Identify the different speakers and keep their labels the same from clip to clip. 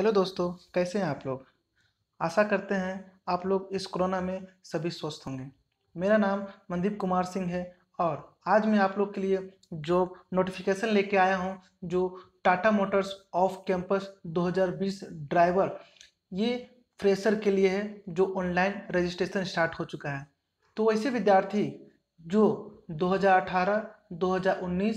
Speaker 1: hello दोस्तों कैसे हैं आप लोग आशा करते हैं आप लोग इस कोरोना में सभी स्वस्थ होंगे मेरा नाम मनदीप कुमार सिंह है और आज मैं आप लोग के लिए जो नोटिफिकेशन लेके आया हूं जो Tata motors off campus 2020 driver ये फ्रेशर के लिए है जो ऑनलाइन रजिस्ट्रेशन स्टार्ट हो चुका है तो ऐसे विद्यार्थी जो 2018, 2019,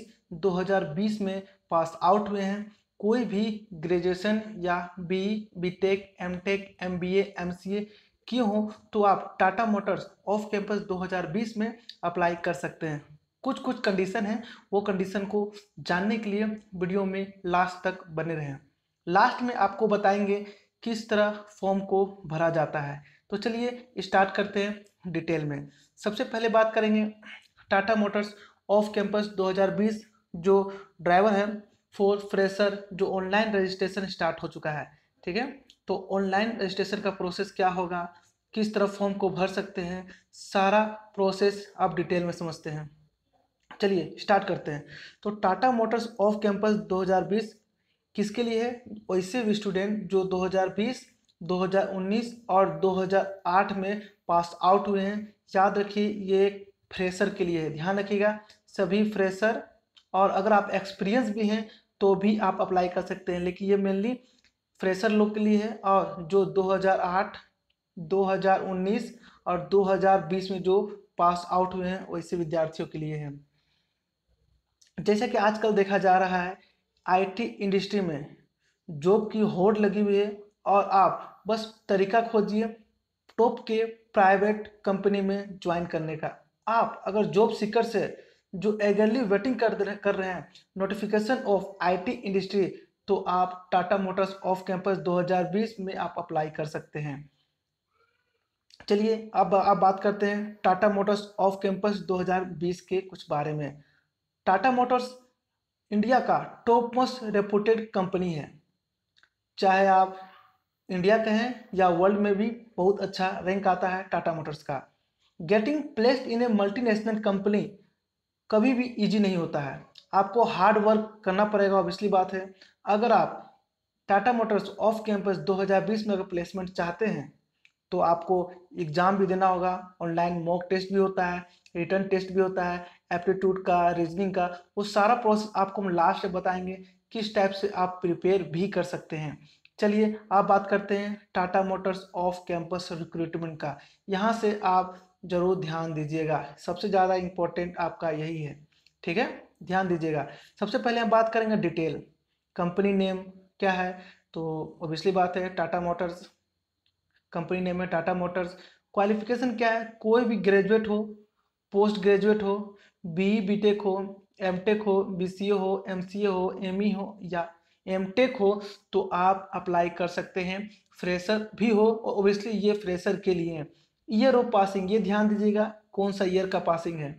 Speaker 1: 2020 में पास आउट हुए हैं कोई भी ग्रेजुएशन या B B tech M tech M B M C A की हों तो आप टाटा मोटर्स ऑफ कैंपस 2020 में अप्लाई कर सकते हैं कुछ कुछ कंडीशन है वो कंडीशन को जानने के लिए वीडियो में लास्ट तक बने रहें लास्ट में आपको बताएंगे किस तरह फॉर्म को भरा जाता है तो चलिए स्टार्ट करते हैं डिटेल में सबसे पहले बात करेंगे टाटा मोटर्स ऑफ कैंपस 2020 जो ड्राइवर है फॉर फ्रेशर जो ऑनलाइन रजिस्ट्रेशन स्टार्ट हो चुका है ठीक है तो ऑनलाइन रजिस्ट्रेशन का प्रोसेस क्या होगा किस तरह फॉर्म को भर सकते हैं सारा प्रोसेस आप डिटेल में समझते हैं चलिए स्टार्ट करते हैं तो टाटा मोटर्स ऑफ कैंपस 2020 किसके लिए है वैसे भी स्टूडेंट जो 2020 2019 और 2008 में पास आउट हुए हैं याद रखिए ये फ्रेशर के लिए है ध्यान रखिएगा सभी फ्रेशर और अगर आप एक्सपीरियंस भी हैं तो भी आप अप्लाई कर सकते हैं लेकिन ये मेनली फ्रेशर लोग के लिए है और जो 2008, 2019 और 2020 में जो पास आउट हुए हैं वैसे विद्यार्थियों के लिए है जैसा कि आजकल देखा जा रहा है आईटी इंडस्ट्री में जॉब की होड़ लगी हुई है और आप बस तरीका खोजिए टॉप के प्राइवेट कंपनी में ज्वाइन करने का आप अगर जॉब सीकर से जो एगरली वेटिंग कर कर रहे हैं नोटिफिकेशन ऑफ आईटी इंडस्ट्री तो आप टाटा मोटर्स ऑफ कैंपस 2020 में आप अप्लाई कर सकते हैं चलिए अब आप बात करते हैं टाटा मोटर्स ऑफ कैंपस 2020 के कुछ बारे में टाटा मोटर्स इंडिया का टॉप मोस्ट रेपूटेड कंपनी है चाहे आप इंडिया कहें या वर्ल्ड में भी बहुत अच्छा रैंक आता है टाटा मोटर्स का getting placed in a multinational company कभी भी इजी नहीं होता है आपको हार्ड वर्क करना पड़ेगा ऑब्वियसली बात है अगर आप टाटा मोटर्स ऑफ कैंपस 2020 में अगर प्लेसमेंट चाहते हैं तो आपको एग्ज़ाम भी देना होगा ऑनलाइन मॉक टेस्ट भी होता है रिटर्न टेस्ट भी होता है एप्टीट्यूड का रीजनिंग का वो सारा प्रोसेस आपको हम लास्ट में बताएंगे किस टाइप से आप प्रिपेयर भी कर सकते हैं चलिए आप बात करते हैं Tata motors off campus recruitment का यहाँ से आप जरूर ध्यान दीजिएगा सबसे ज़्यादा इम्पोर्टेंट आपका यही है ठीक है ध्यान दीजिएगा सबसे पहले हम बात करेंगे डिटेल कंपनी नेम क्या है तो ओबियसली बात है टाटा मोटर्स कंपनी नेम है टाटा मोटर्स क्वालिफिकेशन क्या है कोई भी ग्रेजुएट हो पोस्ट ग्रेजुएट हो बी बी टेक हो एम टेक हो बी सी ए हो एम सी ए हो एम ई e हो या एम टेक हो तो आप अप्लाई कर सकते हैं फ्रेशर भी हो ओबियसली ये फ्रेशर के लिए ईयर ऑफ पासिंग ये ध्यान दीजिएगा कौन सा ईयर का पासिंग है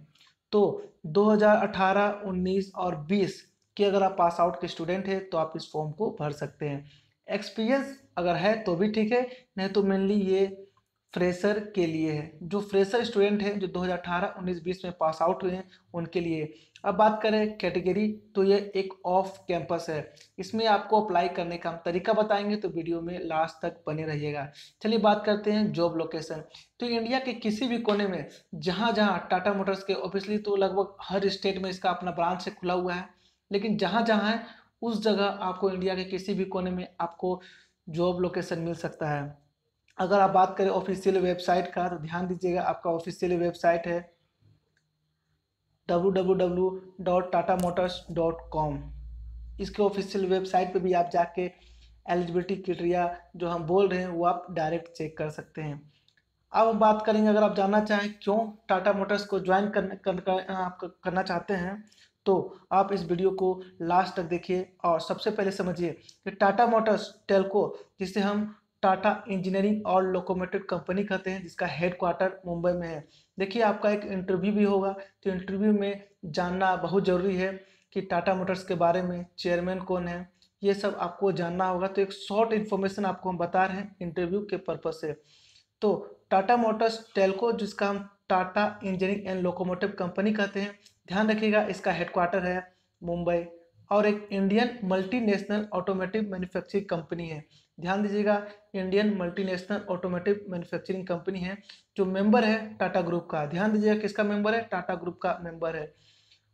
Speaker 1: तो 2018, 19 और 20 के अगर आप पास आउट के स्टूडेंट हैं तो आप इस फॉर्म को भर सकते हैं एक्सपीरियंस अगर है तो भी ठीक है नहीं तो मेनली ये फ्रेशर के लिए है जो फ्रेशर स्टूडेंट हैं जो 2018, 19, 20 में पास आउट हुए हैं उनके लिए अब बात करें कैटेगरी तो ये एक ऑफ कैंपस है इसमें आपको अप्लाई करने का हम तरीका बताएंगे तो वीडियो में लास्ट तक बने रहिएगा चलिए बात करते हैं जॉब लोकेशन तो इंडिया के किसी भी कोने में जहाँ जहाँ टाटा मोटर्स के ऑब्वियसली तो लगभग हर स्टेट में इसका अपना ब्रांच है खुला हुआ है लेकिन जहाँ जहाँ है उस जगह आपको इंडिया के किसी भी कोने में आपको जॉब लोकेशन मिल सकता है अगर आप बात करें ऑफिशियल वेबसाइट का तो ध्यान दीजिएगा आपका ऑफिशियल वेबसाइट है www.tatamotors.com इसके ऑफिशियल वेबसाइट पे भी आप जाके एलिजिबिलिटी क्रिटेरिया जो हम बोल रहे हैं वो आप डायरेक्ट चेक कर सकते हैं अब हम बात करेंगे अगर आप जानना चाहें क्यों टाटा मोटर्स को ज्वाइन करना कर, कर, आप करना चाहते हैं तो आप इस वीडियो को लास्ट तक देखिए और सबसे पहले समझिए कि टाटा मोटर्स टेलको जिसे हम टाटा इंजीनियरिंग और लोकोमोटिव कंपनी कहते हैं जिसका हेड क्वार्टर मुंबई में है देखिए आपका एक इंटरव्यू भी होगा तो इंटरव्यू में जानना बहुत ज़रूरी है कि टाटा मोटर्स के बारे में चेयरमैन कौन है ये सब आपको जानना होगा तो एक शॉर्ट इन्फॉर्मेशन आपको हम बता रहे हैं इंटरव्यू के पर्पज से तो टाटा मोटर्स टेलको जिसका हम Tata engineering and locomotive company कहते हैं ध्यान रखिएगा इसका हेडक्वार्टर है मुंबई और एक Indian multinational automotive manufacturing company है ध्यान दीजिएगा Indian multinational automotive manufacturing company है जो मेंबर है टाटा ग्रुप का ध्यान दीजिएगा किसका मेंबर है टाटा ग्रुप का मेंबर है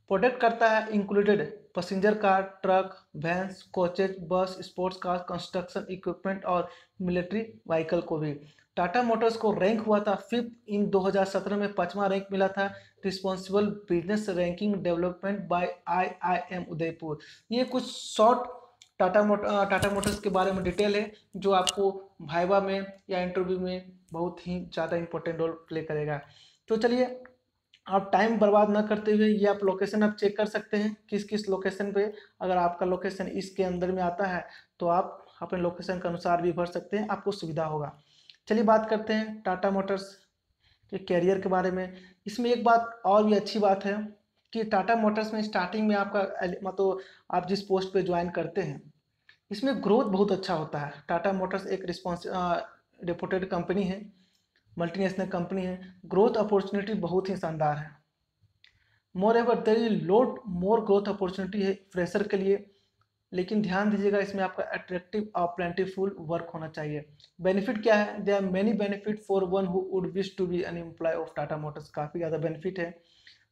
Speaker 1: प्रोडक्ट करता है included passenger car truck vans coaches bus sports car construction equipment और मिलिट्री व्हीकल को भी टाटा मोटर्स को रैंक हुआ था फिफ्थ इन 2017 में पांचवा रैंक मिला था responsible business ranking development by IIM Udaipur ये कुछ short Tata motor Tata motors के बारे में डिटेल है जो आपको भाईवा में या इंटरव्यू में बहुत ही ज़्यादा इंपॉर्टेंट रोल प्ले करेगा तो चलिए आप टाइम बर्बाद ना करते हुए ये आप लोकेशन आप चेक कर सकते हैं किस किस लोकेशन पे अगर आपका लोकेशन इसके अंदर में आता है तो आप अपने लोकेशन के अनुसार भी भर सकते हैं आपको सुविधा होगा चलिए बात करते हैं टाटा मोटर्स के कैरियर के बारे में इसमें एक बात और भी अच्छी बात है कि टाटा मोटर्स में स्टार्टिंग में आपका मतलब आप जिस पोस्ट पे ज्वाइन करते हैं इसमें ग्रोथ बहुत अच्छा होता है टाटा मोटर्स एक रिस्पॉन्स रिपोर्टेड कंपनी है मल्टीनेशनल कंपनी है ग्रोथ अपॉर्चुनिटी बहुत ही शानदार है more ever there is load more growth opportunity है फ्रेशर के लिए लेकिन ध्यान दीजिएगा इसमें आपका अट्रैक्टिव और प्लेंटीफुल वर्क होना चाहिए बेनिफिट क्या है there are many benefit for one who would wish to be an employ of Tata motors काफ़ी ज़्यादा बेनिफिट है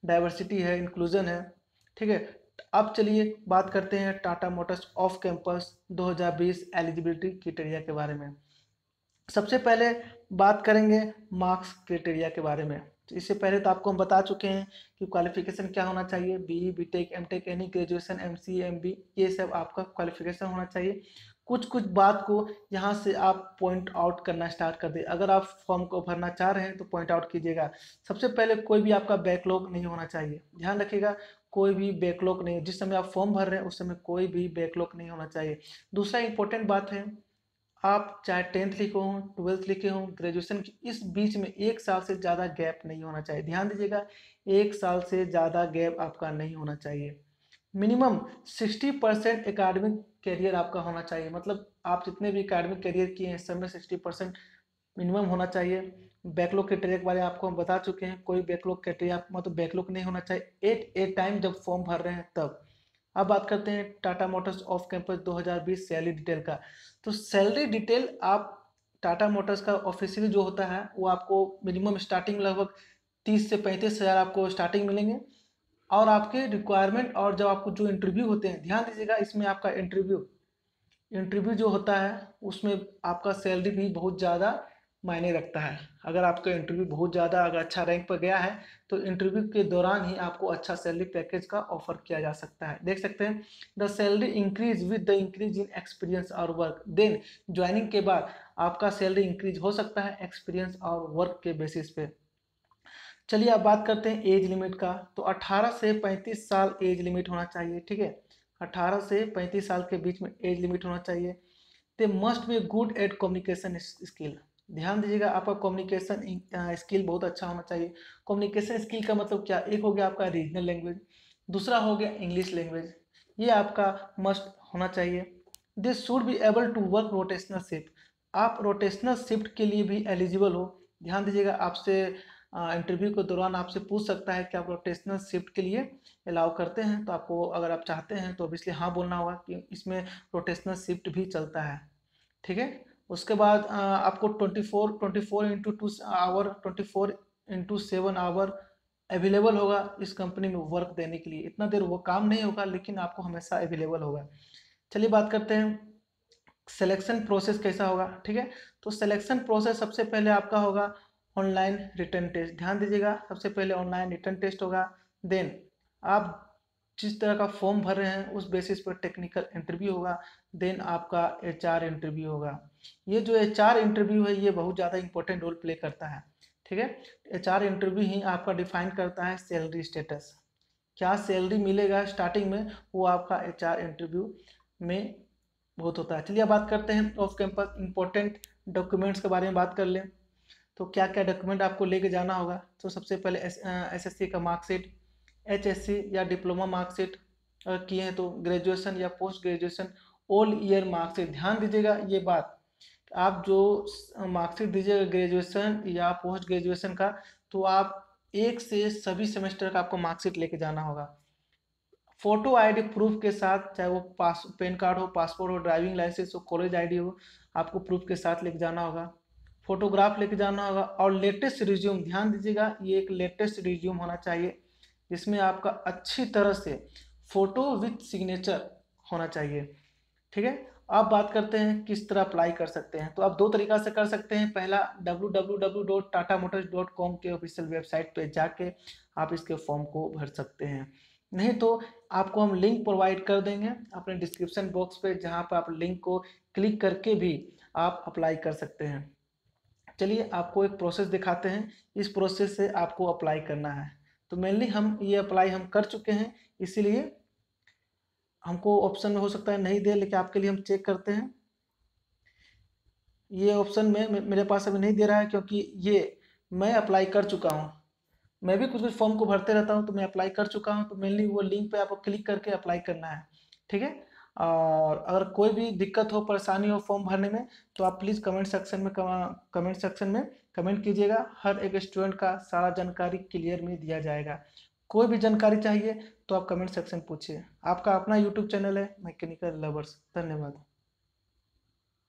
Speaker 1: डाइवर्सिटी है इंक्लूजन है ठीक है अब चलिए बात करते हैं Tata motors off campus 2020 eligibility criteria के बारे में सबसे पहले बात करेंगे मार्क्स क्रिटेरिया के बारे में तो इससे पहले तो आपको हम बता चुके हैं कि क्वालिफिकेशन क्या होना चाहिए B E B tech M tech any graduation M C M B ये सब आपका क्वालिफिकेशन होना चाहिए कुछ कुछ बात को यहाँ से आप पॉइंट आउट करना स्टार्ट कर दें अगर आप फॉर्म को भरना चाह रहे हैं तो पॉइंट आउट कीजिएगा सबसे पहले कोई भी आपका बैकलॉग नहीं होना चाहिए ध्यान रखिएगा कोई भी बैकलॉग नहीं जिस समय आप फॉर्म भर रहे हैं उस समय कोई भी बैकलॉग नहीं होना चाहिए दूसरा इंपॉर्टेंट बात है आप चाहे टेंथ लिखे हों ट्वेल्थ लिखे हों ग्रेजुएशन के इस बीच में एक साल से ज़्यादा गैप नहीं होना चाहिए ध्यान दीजिएगा एक साल से ज़्यादा गैप आपका नहीं होना चाहिए minimum sixty percent academic career आपका होना चाहिए मतलब आप जितने भी एकेडमिक करियर किए हैं सब में सिक्सटी परसेंट मिनिमम होना चाहिए बैकलॉग क्राइटेरिया के बारे में आपको हम बता चुके हैं कोई बैकलॉग क्राइटेरिया मतलब बैकलॉग नहीं होना चाहिए एट ए टाइम जब फॉर्म भर रहे हैं तब अब बात करते हैं Tata motors off campus 2020 salary detail का तो सैलरी डिटेल आप टाटा मोटर्स का ऑफिशियल जो होता है वो आपको मिनिमम स्टार्टिंग लगभग तीस से पैंतीस हज़ार आपको स्टार्टिंग मिलेंगे और आपके रिक्वायरमेंट और जब आपको जो इंटरव्यू होते हैं ध्यान दीजिएगा इसमें आपका इंटरव्यू इंटरव्यू जो होता है उसमें आपका सैलरी भी बहुत ज़्यादा मायने रखता है अगर आपका इंटरव्यू बहुत ज़्यादा अगर अच्छा रैंक पर गया है तो इंटरव्यू के दौरान ही आपको अच्छा सैलरी पैकेज का ऑफर किया जा सकता है देख सकते हैं the salary increase with the increase in experience और वर्क देन ज्वाइनिंग के बाद आपका सैलरी इंक्रीज हो सकता है एक्सपीरियंस और वर्क के बेसिस पे चलिए अब बात करते हैं एज लिमिट का तो अट्ठारह से पैंतीस साल एज लिमिट होना चाहिए ठीक है अट्ठारह से पैंतीस साल के बीच में एज लिमिट होना चाहिए they must be good at communication skill ध्यान दीजिएगा आपका कम्युनिकेशन स्किल बहुत अच्छा होना चाहिए कम्युनिकेशन स्किल का मतलब क्या एक हो गया आपका रीजनल लैंग्वेज दूसरा हो गया इंग्लिश लैंग्वेज ये आपका मस्ट होना चाहिए this should be able to work rotational shift आप रोटेशनल शिफ्ट के लिए भी एलिजिबल हो ध्यान दीजिएगा आपसे इंटरव्यू के दौरान आपसे पूछ सकता है कि आप रोटेशनल शिफ्ट के लिए अलाउ करते हैं तो आपको अगर आप चाहते हैं तो इसलिए हाँ बोलना होगा कि इसमें रोटेशनल शिफ्ट भी चलता है ठीक है उसके बाद आपको 24 24 into two hour 24 into seven hour available होगा इस कंपनी में वर्क देने के लिए इतना देर वो काम नहीं होगा लेकिन आपको हमेशा अवेलेबल होगा चलिए बात करते हैं सिलेक्शन प्रोसेस कैसा होगा ठीक है तो सिलेक्शन प्रोसेस सबसे पहले आपका होगा ऑनलाइन रिटर्न टेस्ट ध्यान दीजिएगा सबसे पहले ऑनलाइन रिटर्न टेस्ट होगा देन आप जिस तरह का फॉर्म भर रहे हैं उस बेसिस पर टेक्निकल इंटरव्यू होगा देन आपका एच इंटरव्यू होगा ये जो एच इंटरव्यू है ये बहुत ज़्यादा इंपॉर्टेंट रोल प्ले करता है ठीक है एच इंटरव्यू ही आपका डिफाइन करता है सैलरी स्टेटस क्या सैलरी मिलेगा स्टार्टिंग में वो आपका एच इंटरव्यू में बहुत होता है चलिए बात करते हैं ऑफ कैंपस इंपॉर्टेंट डॉक्यूमेंट्स के बारे में बात कर लें तो क्या क्या डॉक्यूमेंट आपको लेके जाना होगा तो सबसे पहले एस एस का मार्कशीट एचएससी या डिप्लोमा मार्कशीट किए हैं तो ग्रेजुएशन या post graduation all year marksheet ध्यान दीजिएगा ये बात आप जो मार्कशीट दीजिएगा ग्रेजुएशन या पोस्ट ग्रेजुएशन का तो आप एक से सभी सेमेस्टर का आपको मार्कशीट लेके जाना होगा फोटो आईडी प्रूफ के साथ चाहे वो पास पेन कार्ड हो पासपोर्ट हो ड्राइविंग लाइसेंस हो कॉलेज आईडी हो आपको प्रूफ के साथ लेके जाना होगा फोटोग्राफ लेके जाना होगा और लेटेस्ट रिज्यूम ध्यान दीजिएगा ये एक लेटेस्ट रिज्यूम होना चाहिए इसमें आपका अच्छी तरह से फ़ोटो विथ सिग्नेचर होना चाहिए ठीक है आप बात करते हैं किस तरह अप्लाई कर सकते हैं तो आप दो तरीका से कर सकते हैं पहला www.tatamotors.com के ऑफिशियल वेबसाइट पे जाके आप इसके फॉर्म को भर सकते हैं नहीं तो आपको हम लिंक प्रोवाइड कर देंगे अपने डिस्क्रिप्शन बॉक्स पे जहाँ पर आप लिंक को क्लिक करके भी आप अप्लाई कर सकते हैं चलिए आपको एक प्रोसेस दिखाते हैं इस प्रोसेस से आपको अप्लाई करना है तो मेनली हम ये अप्लाई हम कर चुके हैं इसीलिए हमको ऑप्शन में हो सकता है नहीं दे लेकिन आपके लिए हम चेक करते हैं ये ऑप्शन में मेरे पास अभी नहीं दे रहा है क्योंकि ये मैं अप्लाई कर चुका हूँ मैं भी कुछ कुछ फॉर्म को भरते रहता हूँ तो मैं अप्लाई कर चुका हूँ तो मेनली वो लिंक पे आपको क्लिक करके अप्लाई करना है ठीक है और अगर कोई भी दिक्कत हो परेशानी हो फॉर्म भरने में तो आप प्लीज़ कमेंट सेक्शन में कमेंट सेक्शन में कमेंट कीजिएगा हर एक स्टूडेंट का सारा जानकारी क्लियर में दिया जाएगा कोई भी जानकारी चाहिए तो आप कमेंट सेक्शन पूछिए आपका अपना यूट्यूब चैनल है मैकेनिकल लवर्स धन्यवाद